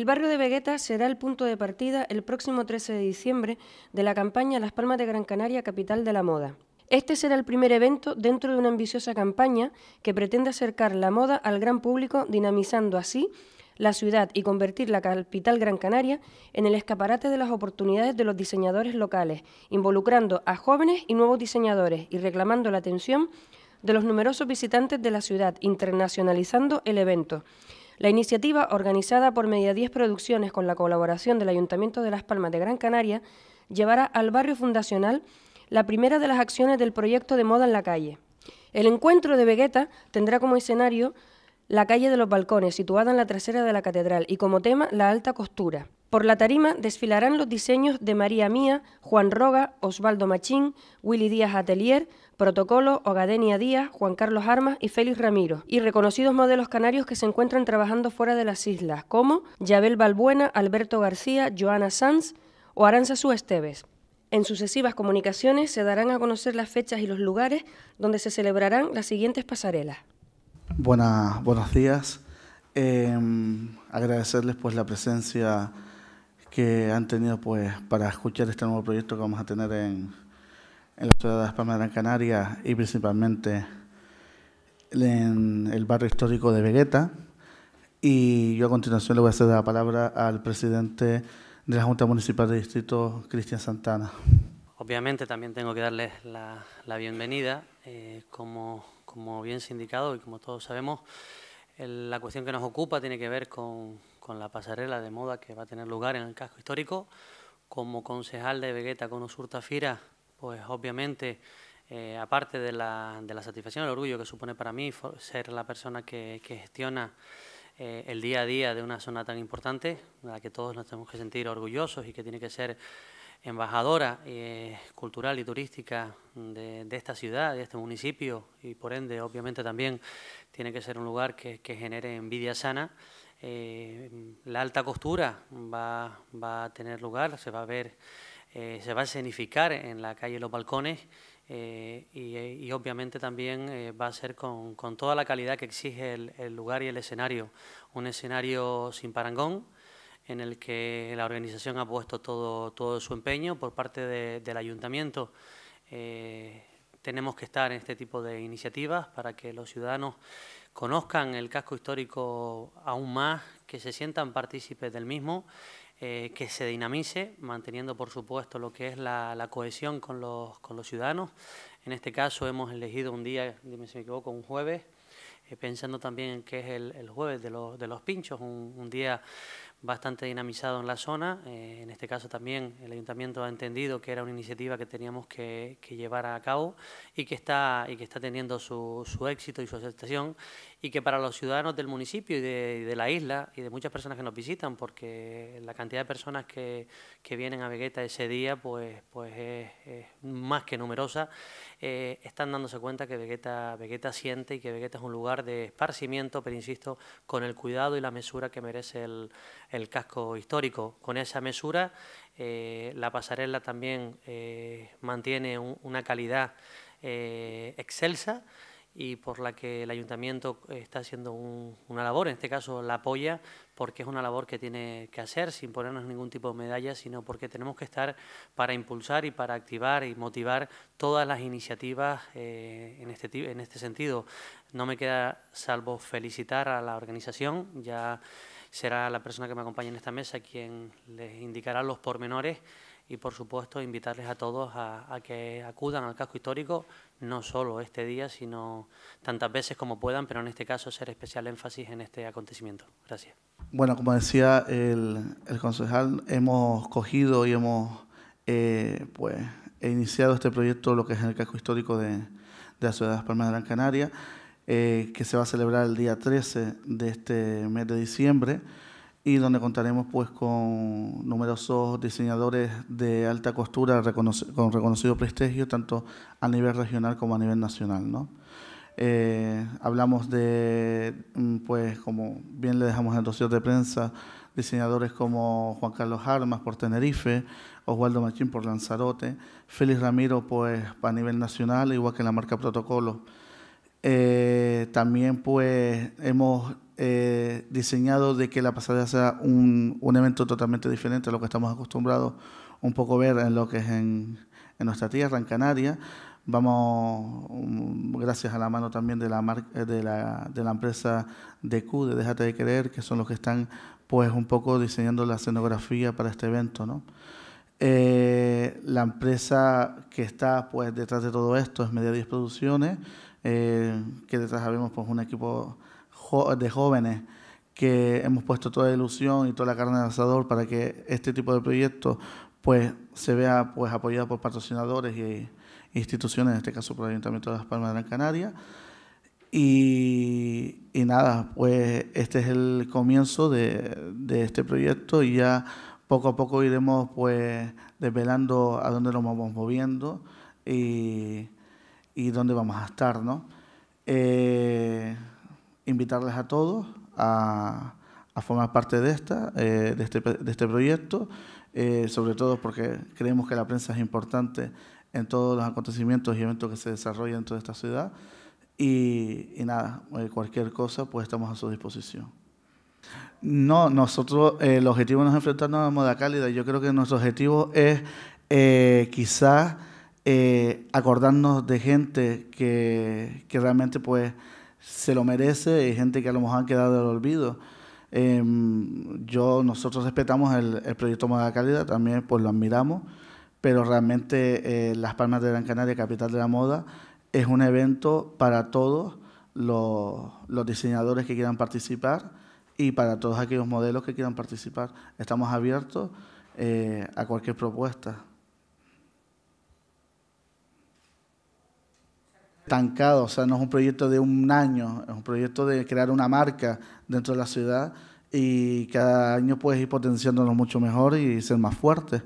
El barrio de Vegueta será el punto de partida el próximo 13 de diciembre de la campaña Las Palmas de Gran Canaria, capital de la moda. Este será el primer evento dentro de una ambiciosa campaña que pretende acercar la moda al gran público, dinamizando así la ciudad y convertir la capital Gran Canaria en el escaparate de las oportunidades de los diseñadores locales, involucrando a jóvenes y nuevos diseñadores y reclamando la atención de los numerosos visitantes de la ciudad, internacionalizando el evento. La iniciativa, organizada por Media 10 Producciones con la colaboración del Ayuntamiento de Las Palmas de Gran Canaria, llevará al barrio fundacional la primera de las acciones del proyecto de moda en la calle. El encuentro de Vegueta tendrá como escenario la calle de los balcones, situada en la trasera de la catedral, y como tema la alta costura. Por la tarima desfilarán los diseños de María Mía, Juan Roga, Osvaldo Machín, Willy Díaz Atelier, Protocolo, Ogadenia Díaz, Juan Carlos Armas y Félix Ramiro, y reconocidos modelos canarios que se encuentran trabajando fuera de las islas, como Yabel Balbuena, Alberto García, Joana Sanz o Aranza Esteves. En sucesivas comunicaciones se darán a conocer las fechas y los lugares donde se celebrarán las siguientes pasarelas. buenos días. Em, agradecerles pues la presencia que han tenido pues para escuchar este nuevo proyecto que vamos a tener en, en la ciudad de Las Palmas de Gran Canaria y principalmente en el barrio histórico de Vegueta. Y yo a continuación le voy a hacer la palabra al presidente de la Junta Municipal de Distrito, Cristian Santana. Obviamente también tengo que darles la, bienvenida. Eh, como, como, bien sindicado y como todos sabemos, la cuestión que nos ocupa tiene que ver con, con la pasarela de moda que va a tener lugar en el casco histórico. Como concejal de Vegueta con Usurtafira, pues obviamente, eh, aparte de la, de la, satisfacción, el orgullo que supone para mí ser la persona que, gestiona eh, el día a día de una zona tan importante, de la que todos nos tenemos que sentir orgullosos y que tiene que ser embajadora eh, cultural y turística de, esta ciudad, de este municipio, y por ende, obviamente, también tiene que ser un lugar que, genere envidia sana. la alta costura va, va, a tener lugar, se va a ver eh, se va a escenificar en la calle Los Balcones eh, y, obviamente también eh, va a ser con, toda la calidad que exige el, lugar y el escenario. Un escenario sin parangón en el que la organización ha puesto todo, su empeño por parte del ayuntamiento. tenemos que estar en este tipo de iniciativas para que los ciudadanos conozcan el casco histórico aún más, que se sientan partícipes del mismo eh, que se dinamice, manteniendo por supuesto lo que es la, cohesión con los, con los, ciudadanos. En este caso hemos elegido un día, dime si me equivoco, un jueves, eh, pensando también en que es el, jueves de los, de los pinchos, un día bastante dinamizado en la zona. Eh, en este caso también el ayuntamiento ha entendido que era una iniciativa que teníamos que, llevar a cabo y que está, y que está teniendo su, éxito y su aceptación y que para los ciudadanos del municipio y de, la isla y de muchas personas que nos visitan, porque la cantidad de personas que, vienen a Vegueta ese día pues, pues es, más que numerosa, eh, están dándose cuenta que Vegueta, siente y que Vegueta es un lugar de esparcimiento, pero insisto, con el cuidado y la mesura que merece el el casco histórico. Con esa mesura, eh, la pasarela también eh, mantiene una calidad eh, excelsa y por la que el ayuntamiento está haciendo una labor, en este caso la apoya, porque es una labor que tiene que hacer sin ponernos ningún tipo de medalla, sino porque tenemos que estar para impulsar y para activar y motivar todas las iniciativas en, este, en este sentido. No me queda salvo felicitar a la organización, ya será la persona que me acompañe en esta mesa quien les indicará los pormenores y, por supuesto, invitarles a todos a, que acudan al casco histórico, no solo este día, sino tantas veces como puedan, pero en este caso hacer especial énfasis en este acontecimiento. Gracias. Bueno, como decía el, el concejal, hemos cogido y hemos eh, pues, iniciado este proyecto, lo que es el casco histórico de, de la ciudad de Las Palmas de Gran Canaria. Eh, que se va a celebrar el día 13 de este mes de diciembre y donde contaremos pues con numerosos diseñadores de alta costura con reconocido prestigio tanto a nivel regional como a nivel nacional. ¿no? Eh, hablamos de, mm, pues como bien le dejamos en el dossier de prensa, diseñadores como Juan Carlos Armas por Tenerife, Oswaldo Machín por Lanzarote, Félix Ramiro pues a nivel nacional, igual que la marca Protocolo. Eh, también pues hemos eh, diseñado de que la pasada sea un, evento totalmente diferente a lo que estamos acostumbrados un poco ver en lo que es en, nuestra tierra, en Canarias. Vamos, mm, gracias a la mano también de la, eh, de de la empresa DQ, de Déjate de Creer, que son los que están pues un poco diseñando la escenografía para este evento. ¿no? Eh, la empresa que está pues, detrás de todo esto es Media 10 Producciones, eh, que detrás habemos pues, un equipo de jóvenes que hemos puesto toda la ilusión y toda la carne de asador para que este tipo de proyecto pues, se vea pues, apoyado por patrocinadores e instituciones, en este caso por el Ayuntamiento de Las Palmas de Gran Canaria. Y, y, nada, pues este es el comienzo de, de este proyecto y ya poco a poco iremos pues desvelando a dónde nos vamos moviendo y, dónde vamos a estar, ¿no? Eh, invitarles a todos a, formar parte de, esta, eh, de, este, de, este, proyecto, eh, sobre todo porque creemos que la prensa es importante en todos los acontecimientos y eventos que se desarrollan en toda esta ciudad. Y, y nada, cualquier cosa, pues estamos a su disposición. No, nosotros, eh, el objetivo no es enfrentarnos a la moda cálida. Yo creo que nuestro objetivo es eh, quizás eh, acordarnos de gente que, realmente pues se lo merece y gente que a lo mejor han quedado del olvido. Em, yo, nosotros respetamos el, proyecto Moda Cálida, también pues lo admiramos, pero realmente Las Palmas de Gran Canaria, capital de la moda, es un evento para todos los diseñadores que quieran participar y para todos aquellos modelos que quieran participar. Estamos abiertos eh, a cualquier propuesta. Tancado, o sea, no es un proyecto de un año, es un proyecto de crear una marca dentro de la ciudad y cada año puedes ir potenciándonos mucho mejor y ser más fuertes.